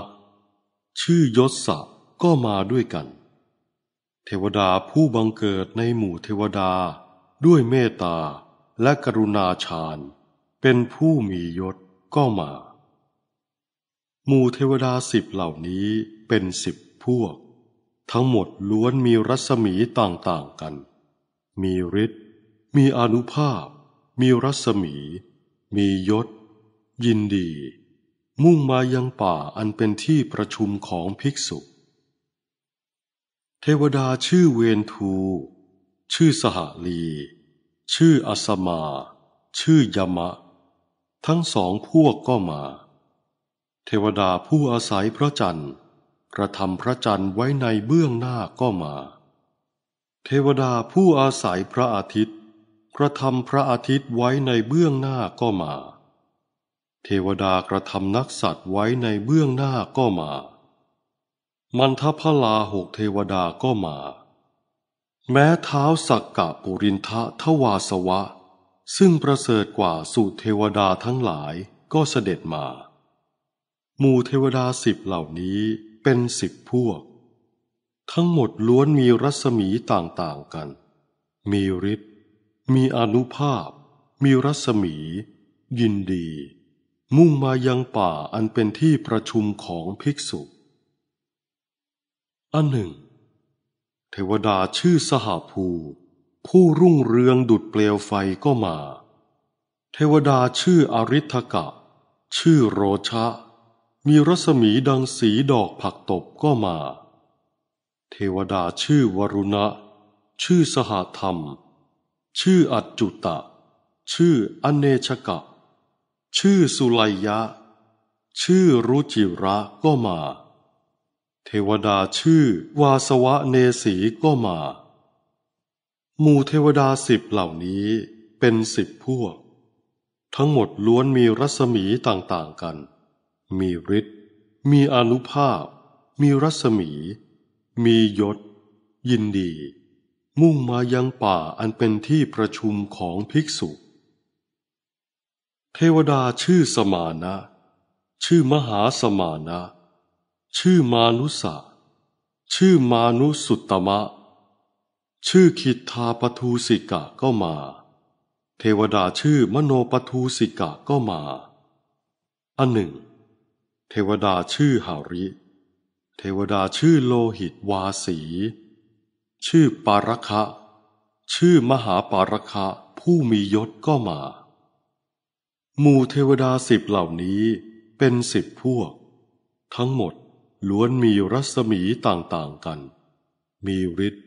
Speaker 2: ชื่อยศกก็มาด้วยกัน เทวดาผู้บังเกิดในหมู่เทวดาด้วยเมตตาและกรุณาฌานเป็นผู้มียศก็มา หมู่เทวดาสิบเหล่านี้เป็นสิบพวก ทั้งหมดล้วนมีรัศมีต่างๆกัน มีฤทธิ์ มีอนุภาพมีรัศมี มียศ ยินดี มุ่งมายังป่าอันเป็นที่ประชุมของภิกษุ เทวดาชื่อเวนทูชื่อสหลี ชื่ออสมา ชื่อยมะ ทั้งสองพวกก็มา เทวดาผู้อาศัยพระจันทร์กระทำพระจันทร์ไว้ในเบื้องหน้าก็มา เทวดาผู้อาศัยพระอาทิตย์กระทำพระอาทิตย์ไว้ในเบื้องหน้าก็มา เทวดากระทำนักสัตว์ไว้ในเบื้องหน้าก็มามันทพลาหกเทวดาก็มา แม้เท้าสักกะปุรินทะทวาสวะ ซึ่งประเสริฐกว่าสุเทวดาทั้งหลายก็เสด็จมาหมู่เทวดาสิบเหล่านี้เป็นสิบพวก ทั้งหมดล้วนมีรัศมีต่างๆกัน มีฤทธิมีอนุภาพ มีรัศมี ยินดี มุ่งมายังป่าอันเป็นที่ประชุมของภิกษุ อันหนึ่ง เทวดาชื่อสหภู ผู้รุ่งเรืองดุดเปลวไฟก็มา เทวดาชื่ออริธกะ ชื่อโรชะ มีรัศมีดังสีดอกผักตบก็มา เทวดาชื่อวรุณะ ชื่อสหธรรมชื่ออัจจุตะ ชื่ออเนชกะ ชื่อสุไลยะ ชื่อรุจิระก็มา เทวดาชื่อวาสวะเนสีก็มา หมู่เทวดาสิบเหล่านี้เป็นสิบพวก ทั้งหมดล้วนมีรัศมีต่าง ๆ กัน มีฤทธิ์ มีอนุภาพ มีรัศมี มียศ ยินดีมุ่งมายังป่าอันเป็นที่ประชุมของภิกษุ เทวดาชื่อสมานะชื่อมหาสมานะชื่อมานุสะชื่อมานุสุตตมะ ชื่อคิทาปทูสิกะก็มา เทวดาชื่อมโนปทูสิกะก็มา อันหนึ่ง เทวดาชื่อหาริ เทวดาชื่อโลหิตวาสีชื่อปารคะ ชื่อมหาปารคะผู้มียศก็มาหมู่เทวดาสิบเหล่านี้เป็นสิบพวก ทั้งหมดล้วนมีรัศมีต่างๆกัน มีฤทธิ์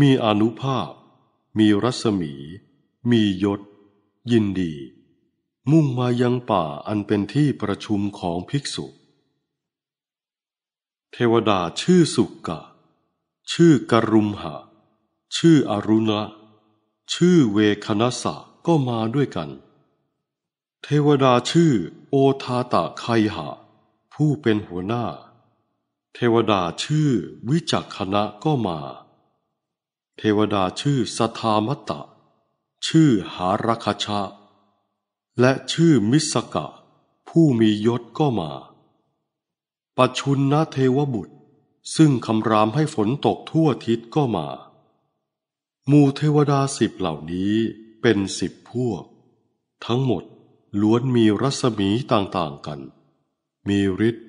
Speaker 2: มีอนุภาพ มีรัศมี มียศ ยินดี มุ่งมายังป่าอันเป็นที่ประชุมของภิกษุ เทวดาชื่อสุกกะชื่อกรุมหะ ชื่ออรุณะชื่อเวคณสะก็มาด้วยกัน เทวดาชื่อโอทาตะไคหะผู้เป็นหัวหน้า เทวดาชื่อวิจักขณะก็มา เทวดาชื่อสธามตะ ชื่อหารัคชะและชื่อมิสกะ ผู้มียศก็มา ปัชุนนะเทวบุตรซึ่งคำรามให้ฝนตกทั่วทิศก็มาหมู่เทวดาสิบเหล่านี้เป็นสิบพวก ทั้งหมดล้วนมีรัศมีต่างๆกัน มีฤทธิ์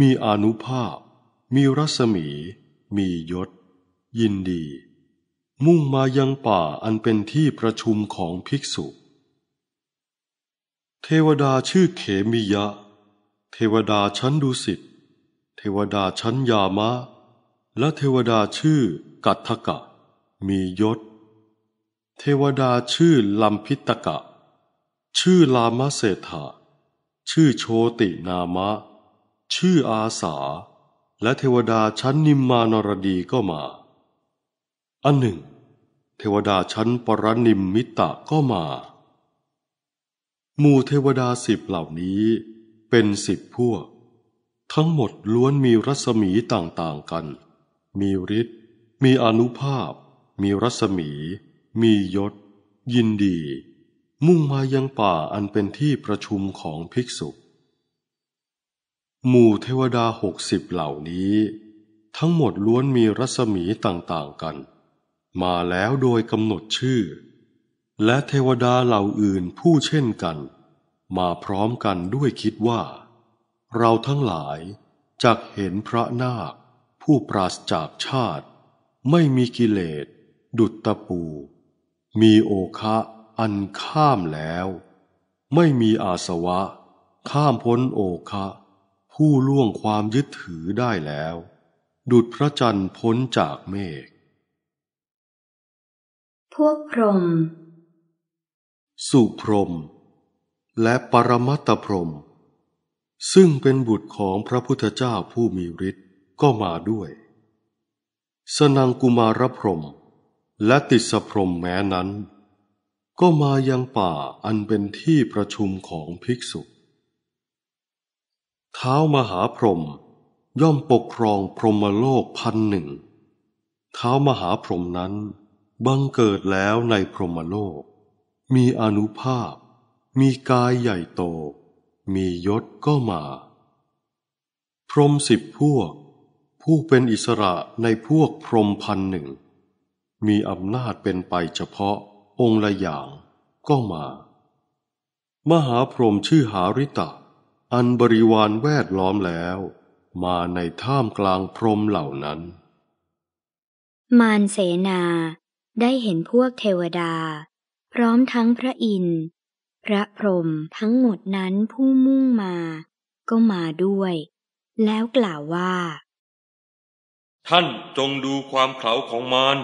Speaker 2: มีอนุภาพ มีรัศมี มียศ ยินดี มุ่งมายังป่าอันเป็นที่ประชุมของภิกษุ เทวดาชื่อเขมิยะ เทวดาชั้นดุสิตทวดาชั้นยามะ และเทวดาชื่อกัตถกะ มียศ เทวดาชื่อลำพิตกะ ชื่อลามะเศรษฐาชื่อโชตินามะ ชื่ออาสา และเทวดาชั้นนิมมานรดีก็มา อันหนึ่ง เทวดาชั้นปรนิมมิตะก็มา หมู่เทวดาสิบเหล่านี้เป็นสิบพวกทั้งหมดล้วนมีรัศมีต่างๆกัน มีฤทธิ์ มีอนุภาพ มีรัศมี มียศ ยินดี มุ่งมายังป่าอันเป็นที่ประชุมของภิกษุ หมู่เทวดาหกสิบเหล่านี้ ทั้งหมดล้วนมีรัศมีต่างๆกัน มาแล้วโดยกำหนดชื่อ และเทวดาเหล่าอื่นผู้เช่นกัน มาพร้อมกันด้วยคิดว่าเราทั้งหลายจักเห็นพระนาค ผู้ปราศจากชาติ ไม่มีกิเลสดุจตะปู มีโอคะอันข้ามแล้ว ไม่มีอาสวะข้ามพ้นโอคะผู้ล่วงความยึดถือได้แล้ว ดุจพระจันทร์พ้นจากเมฆ
Speaker 1: พวกพรหม
Speaker 2: สุพรหมและปรมัตตพรหมซึ่งเป็นบุตรของพระพุทธเจ้าผู้มีฤทธิ์ก็มาด้วย สนังกุมารพรมและติสพรมแม้นั้น ก็มายังป่าอันเป็นที่ประชุมของภิกษุเท้ามหาพรมย่อมปกครองพรหมโลกพันหนึ่งเท้ามหาพรมนั้นบังเกิดแล้วในพรหมโลก มีอนุภาพมีกายใหญ่โตมียศก็มา พรมสิบพวก ผู้เป็นอิสระในพวกพรมพันหนึ่ง มีอำนาจเป็นไปเฉพาะองค์ละอย่างก็มา มหาพรมชื่อหาริตะ อันบริวารแวดล้อมแล้ว มาในท่ามกลางพรมเหล่านั้น
Speaker 1: มารเสนาได้เห็นพวกเทวดา พร้อมทั้งพระอินทร์พระพรหมทั้งหมดนั้นผู้มุ่งมาก็มาด้วยแล้วกล่าวว่า
Speaker 2: ท่านจงดูความเขาของมาร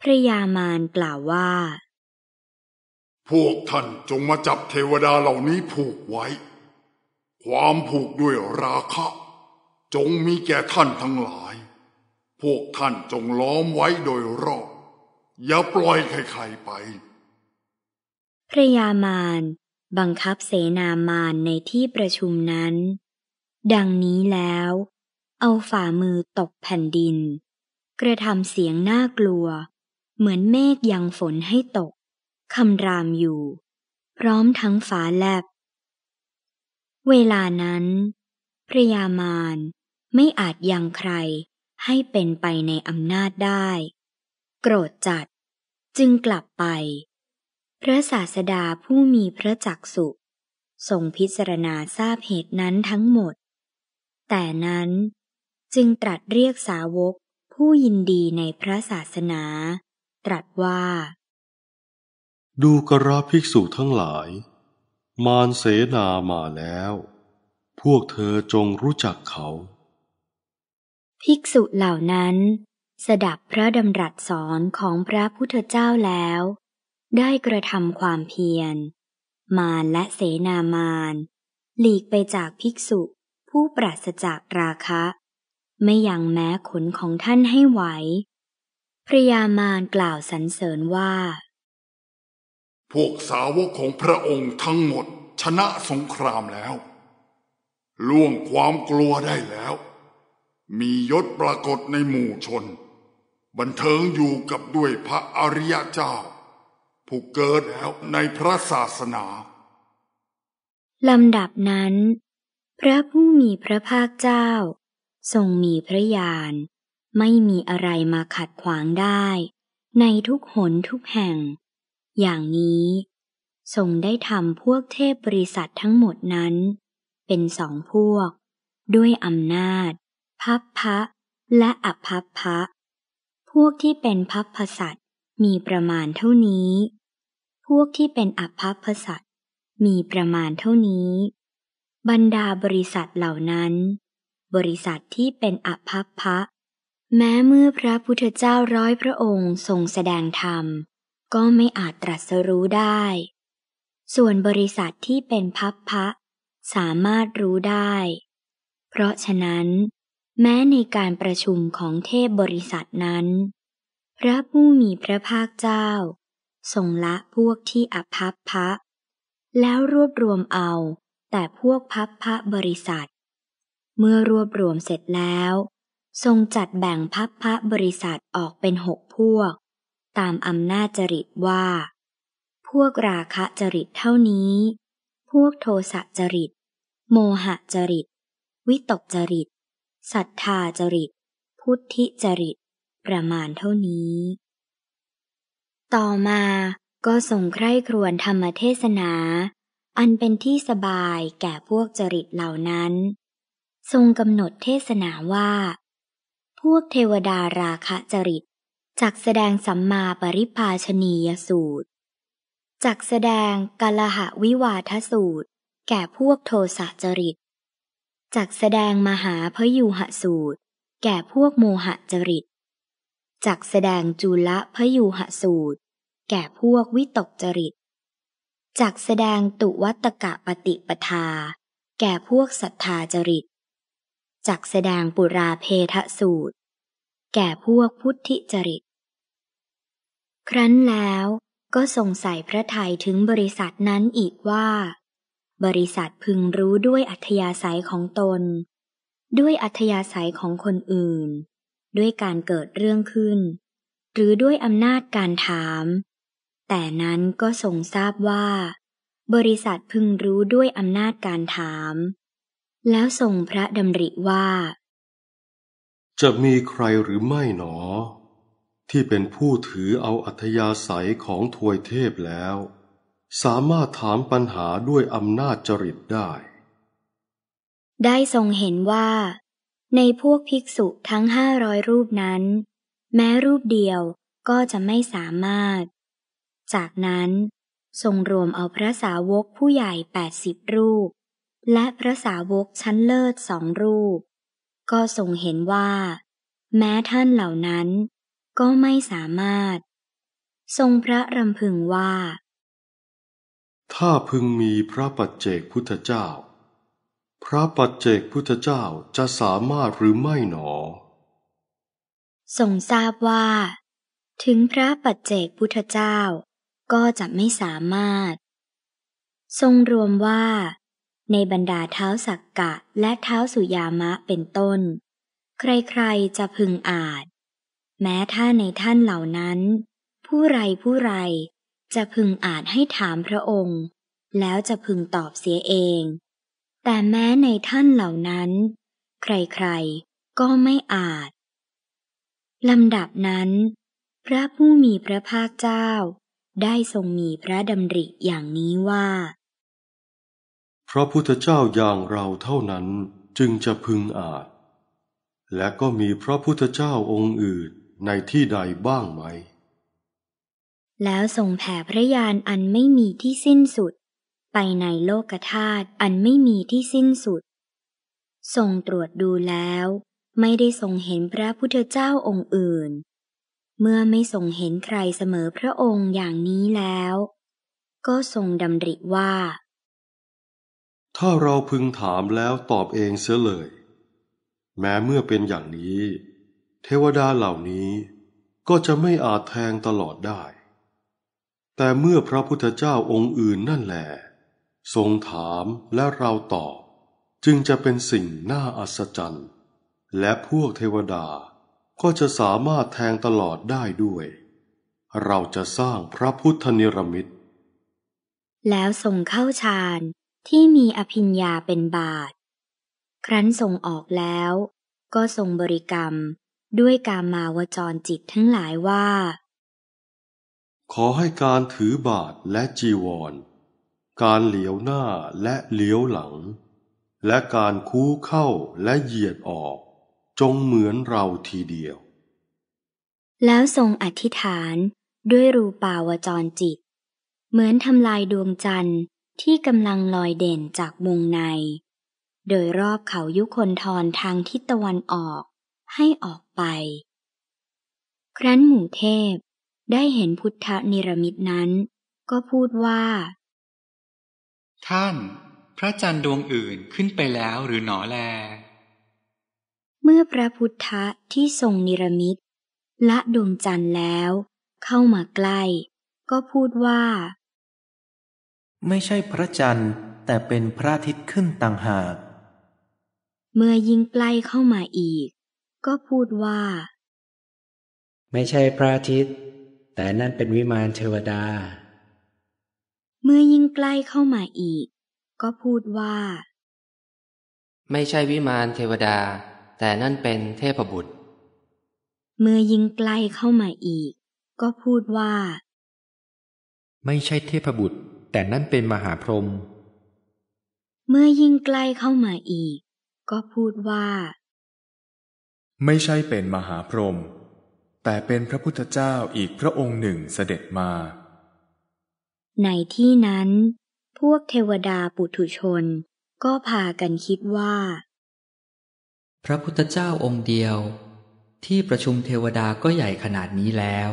Speaker 1: พระยามารกล่าวว่า
Speaker 2: พวกท่านจงมาจับเทวดาเหล่านี้ผูกไว้ ความผูกด้วยราคะ จงมีแก่ท่านทั้งหลาย พวกท่านจงล้อมไว้โดยรอบอย่าปล่อยใครๆไป
Speaker 1: พระยามารบังคับเสนามารในที่ประชุมนั้น ดังนี้แล้ว เอาฝ่ามือตกแผ่นดิน กระทำเสียงน่ากลัว เหมือนเมฆยังฝนให้ตก คำรามอยู่ พร้อมทั้งฝาแลบ เวลานั้น พระยามารไม่อาจยังใครให้เป็นไปในอำนาจได้ โกรธจัดจึงกลับไปพระศาสดาผู้มีพระจักสุทรงพิจารณาทราบเหตุนั้นทั้งหมด แต่นั้นจึงตรัสเรียกสาวกผู้ยินดีในพระศาสนา ตรัสว่า
Speaker 2: ดูกราภิกษุทั้งหลาย มารเสนามาแล้ว พวกเธอจงรู้จักเขา
Speaker 1: ภิกษุเหล่านั้น สดับพระดำรัสสอนของพระพุทธเจ้าแล้วได้กระทำความเพียร มารและเสนามาร หลีกไปจากภิกษุผู้ปราศจากราคะ ไม่ยังแม้ขนของท่านให้ไหว พระยามารกล่าวสรรเสริญว่า
Speaker 2: พวกสาวกของพระองค์ทั้งหมดชนะสงครามแล้ว ล่วงความกลัวได้แล้ว มียศปรากฏในหมู่ชน บันเทิงอยู่กับด้วยพระอริยเจ้า
Speaker 3: ผู้เกิดแล้วในพระศาสนา
Speaker 1: ลำดับนั้น พระผู้มีพระภาคเจ้า ทรงมีพระญาณ ไม่มีอะไรมาขัดขวางได้ ในทุกหนทุกแห่ง อย่างนี้ทรงได้ทำพวกเทพบริษัททั้งหมดนั้น เป็นสองพวกด้วยอำนาจพัพพะและอัพพัพพะ พวกที่เป็นพัพพสัตมีประมาณเท่านี้พวกที่เป็นอัพพภสัตมีประมาณเท่านี้ บรรดาบริษัทเหล่านั้น บริษัทที่เป็นอัพพะแม้เมื่อพระพุทธเจ้าร้อยพระองค์ทรงแสดงธรรม ก็ไม่อาจตรัสรู้ได้ ส่วนบริษัทที่เป็นพัพพะสามารถรู้ได้ เพราะฉะนั้น แม้ในการประชุมของเทพบริษัทนั้น พระผู้มีพระภาคเจ้าทรงละพวกที่อภัพพะแล้วรวบรวมเอาแต่พวกพัพพะบริษัทเมื่อรวบรวมเสร็จแล้ว ทรงจัดแบ่ง พัพพะบริษัทออกเป็นหกพวก ตามอำนาจจริตว่า พวกราคะจริตเท่านี้ พวกโทสะจริต โมหะจริต วิตกจริตศรัทธาจริต พุทธิจริตประมาณเท่านี้ต่อมาก็ส่งใคร่ครวญธรรมเทศนา อันเป็นที่สบายแก่พวกจริตเหล่านั้น ทรงกำหนดเทศนาว่า พวกเทวดาราคะจริตจักแสดงสัมมาปริภาชนียสูตรจักแสดงกาลหะวิวาทสูตร แก่พวกโทสะจริตจักแสดงมหาพยุหสูตร แก่พวกโมหจริตจักแสดงจุลพยุหสูตรแก่พวกวิตกจริตจากแสดงตุวัตกะปฏิปทา แก่พวกศรัทธาจริตจากแสดงปุราเพทสูตร แก่พวกพุทธิจริต ครั้นแล้ว ก็ทรงใส่พระทยถึงบริษัทนั้นอีกว่า บริษัทพึงรู้ด้วยอัธยาศัยของตน ด้วยอัธยาศัยของคนอื่น ด้วยการเกิดเรื่องขึ้น หรือด้วยอำนาจการถามแต่นั้นก็ทรงทราบว่า บริษัทพึงรู้ด้วยอำนาจการถาม แล้วทรงพระดำริว่า
Speaker 3: จะ
Speaker 2: มีใครหรือไม่หนอ ที่เป็นผู้ถือเอาอัธยาศัยของทวยเทพแล้ว สามารถถามปัญหาด้วยอำนาจจริตได้
Speaker 1: ได้ทรงเห็นว่า ในพวกภิกษุทั้งห้าร้อยรูปนั้น แม้รูปเดียวก็จะไม่สามารถจากนั้นทรงรวมเอาพระสาวกผู้ใหญ่ 80 รูป และพระสาวกชั้นเลิศสองรูป ก็ทรงเห็นว่า แม้ท่านเหล่านั้นก็ไม่สามารถ ทรงพระรำพึงว่า
Speaker 2: ถ้าพึงมีพระปัจเจกพุทธเจ้า พระปัจเจกพุทธเจ้าจะสามารถหรือไม่หนอ
Speaker 1: ทรงทราบว่า ถึงพระปัจเจกพุทธเจ้าก็จะไม่สามารถ ทรงรวมว่า ในบรรดาเท้าสักกะและเท้าสุยามะเป็นต้น ใครๆจะพึงอาจแม้ถ้าในท่านเหล่านั้น ผู้ไรผู้ไรจะพึงอาจให้ถามพระองค์ แล้วจะพึงตอบเสียเอง แต่แม้ในท่านเหล่านั้น ใครๆก็ไม่อาจลำดับนั้น พระผู้มีพระภาคเจ้าได้ทรงมีพระดำริอย่างนี้ว่า
Speaker 2: พระพุทธเจ้าอย่างเราเท่านั้นจึงจะพึงอาจ และก็มีพระพุทธเจ้าองค์อื่นในที่ใดบ้างไหม
Speaker 1: แล้วทรงแผ่พระยานอันไม่มีที่สิ้นสุด ไปในโลกธาตุอันไม่มีที่สิ้นสุด ทรงตรวจดูแล้ว ไม่ได้ทรงเห็นพระพุทธเจ้าองค์อื่นเมื่อไม่ทรงเห็นใครเสมอพระองค์อย่างนี้แล้ว ก็ทรงดำริว่า ถ้า
Speaker 2: เราพึงถามแล้วตอบเองเสียเลย แม้เมื่อเป็นอย่างนี้ เทวดาเหล่านี้ก็จะไม่อาจแทงตลอดได้ แต่เมื่อพระพุทธเจ้าองค์อื่นนั่นแหละทรงถามและเราตอบ จึงจะเป็นสิ่งน่าอัศจรรย์และพวกเทวดาก็จะสามารถแทงตลอดได้ด้วย เราจะสร้างพระพุทธนิรมิต
Speaker 1: แล้วส่งเข้าฌานที่มีอภิญญาเป็นบาท ครั้นส่งออกแล้วก็ส่งบริกรรมด้วยกามาวจรจิตทั้งหลายว่า
Speaker 2: ขอให้การถือบาทและจีวร การเหลียวหน้าและเหลียวหลัง และการคู้เข้าและเหยียดออกจงเหมือนเราทีเดียว
Speaker 1: แล้วทรงอธิษฐานด้วยรูปาวจรจิต เหมือนทำลายดวงจันทร์ที่กำลังลอยเด่นจากวงใน โดยรอบเขายุคนทรทางทิศตะวันออกให้ออกไป ครั้นหมู่เทพได้เห็นพุทธนิรมิตนั้น ก็พูดว่า
Speaker 2: ท่านพระจันทร์ดวงอื่นขึ้นไปแล้วหรือหนอแล
Speaker 1: เมื่อพระพุทธะที่ทรงนิรมิต ละดวงจันทร์แล้ว เข้ามาใกล้ ก็พูดว่า
Speaker 3: ไม่ใช่พระจันทร์ แต่เป็นพระอาทิตย์ขึ้นต่างหาก
Speaker 1: เมื่อยิ่งใกล้เข้ามาอีก ก็พูดว่า
Speaker 2: ไม่ใช่พระอาทิตย์แต่นั่นเป็นวิมานเทวดา
Speaker 1: เมื่อยิ่งใกล้เข้ามาอีก ก็พูดว่า
Speaker 2: ไม่ใช่วิมานเทวดาแต่นั่นเป็นเทพบุตร
Speaker 1: เมื่อยิงไกลเข้ามาอีก ก็พูดว่า
Speaker 2: ไม่ใช่เทพบุตรแต่นั่นเป็นมหาพรหม
Speaker 1: เมื่อยิงไกลเข้ามาอีก ก็พูดว่า
Speaker 2: ไม่ใช่เป็นมหาพรหมแต่เป็นพระพุทธเจ้าอีกพระองค์หนึ่งเสด็จมา
Speaker 1: ในที่นั้น พวกเทวดาปุถุชนก็พากันคิดว่า
Speaker 2: พระพุทธเจ้าองค์เดียว ที่ประชุมเทวดาก็ใหญ่ขนาดนี้แล้ว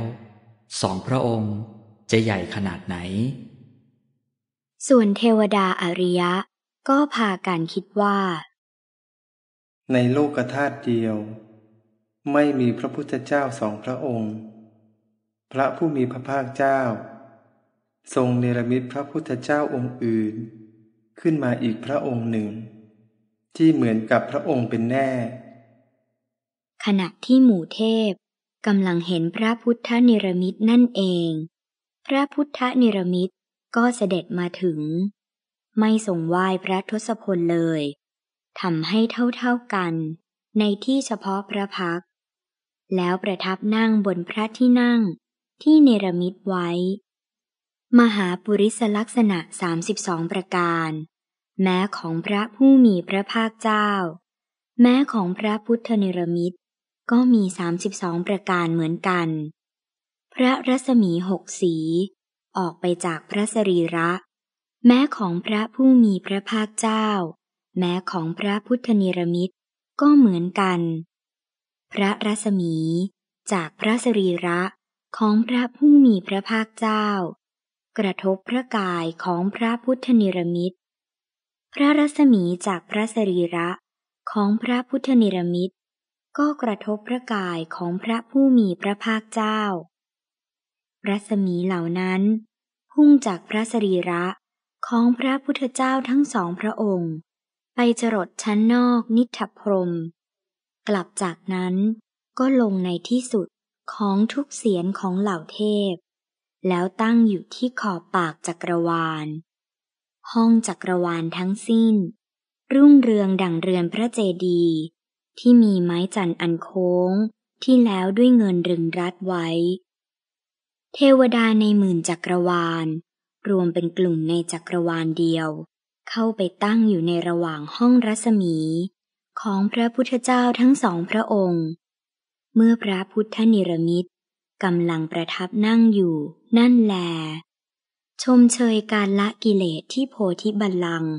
Speaker 2: สองพระองค์จะ
Speaker 1: ใหญ่ขนาดไหน ส่วนเทวดาอริยะก็พากันคิดว่า ในโลกธาตุเดียว
Speaker 3: ไม่มีพระพุทธเจ้าสองพระองค์ พระผู้มีพระภาคเจ้า ทรงเนรมิตพระพุทธเจ้าองค์อื่น ขึ้นมาอีกพระองค์หนึ่งที่เหมือนกับพระองค์เป็นแน่
Speaker 1: ขณะที่หมู่เทพกำลังเห็นพระพุทธนิรมิตนั่นเอง พระพุทธนิรมิตก็เสด็จมาถึง ไม่ส่งไหว้พระทศพลเลยทำให้เท่าเท่ากันในที่เฉพาะพระพัก แล้วประทับนั่งบนพระที่นั่งที่เนรมิตไว้ มหาปุริสลักษณะ 32 ประการแม้ของพระผู้มีพระภาคเจ้า แม้ของพระพุทธนิรมิต ก็มี 32 ประการเหมือนกัน พระรัศมีหกสี ออกไปจากพระสรีระ แม้ของพระผู้มีพระภาคเจ้า แม้ของพระพุทธนิรมิต ก็เหมือนกัน พระรัศมีจากพระสรีระของพระผู้มีพระภาคเจ้า กระทบพระกายของพระพุทธนิรมิตพระรัศมีจากพระสรีระของพระพุทธนิรมิตก็กระทบพระกายของพระผู้มีพระภาคเจ้า รัศมีเหล่านั้นพุ่งจากพระสรีระของพระพุทธเจ้าทั้งสองพระองค์ ไปจรดชั้นนอกนิถพรม กลับจากนั้นก็ลงในที่สุดของทุกเสียงของเหล่าเทพ แล้วตั้งอยู่ที่ขอบปากจักรวาลห้องจักรวาลทั้งสิ้น รุ่งเรืองดั่งเรือนพระเจดีย์ที่มีไม้จันทร์อันโค้งที่แล้วด้วยเงินรึงรัดไว้ เทวดาในหมื่นจักรวาล รวมเป็นกลุ่มในจักรวาลเดียว เข้าไปตั้งอยู่ในระหว่างห้องรัศมี ของพระพุทธเจ้าทั้งสองพระองค์ เมื่อพระพุทธนิรมิตกำลังประทับนั่งอยู่นั่นแหลชมเชยการละกิเลสที่โพธิบัลลังก์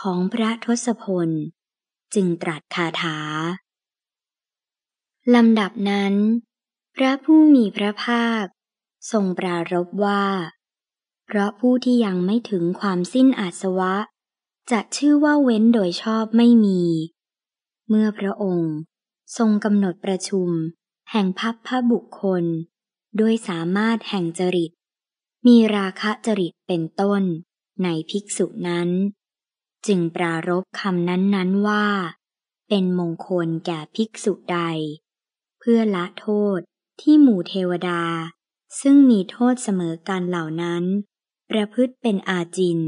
Speaker 1: ของพระทศพล จึงตรัสคาถา ลำดับนั้น พระผู้มีพระภาคทรงปรารบว่า เพราะผู้ที่ยังไม่ถึงความสิ้นอาสวะจะชื่อว่าเว้นโดยชอบไม่มี เมื่อพระองค์ทรงกำหนดประชุม แห่งพับพระบุคคล ด้วยสามารถแห่งจริตมีราคะจริตเป็นต้นในภิกษุนั้น จึงปรารบคำนั้นนั้นว่า เป็นมงคลแก่ภิกษุใด เพื่อละโทษที่หมู่เทวดา ซึ่งมีโทษเสมอกันเหล่านั้น ประพฤติเป็นอาจิน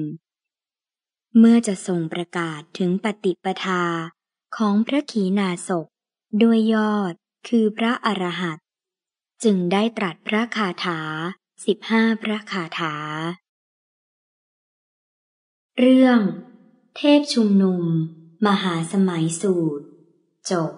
Speaker 1: เมื่อจะส่งประกาศถึงปฏิปทาของพระขีนาศก้ดยยอดคือพระอรหัตจึงได้ตรัสพระคาถาสิบห้าพระคาถา เรื่องเทพชุมนุม มหาสมัยสูตรจบ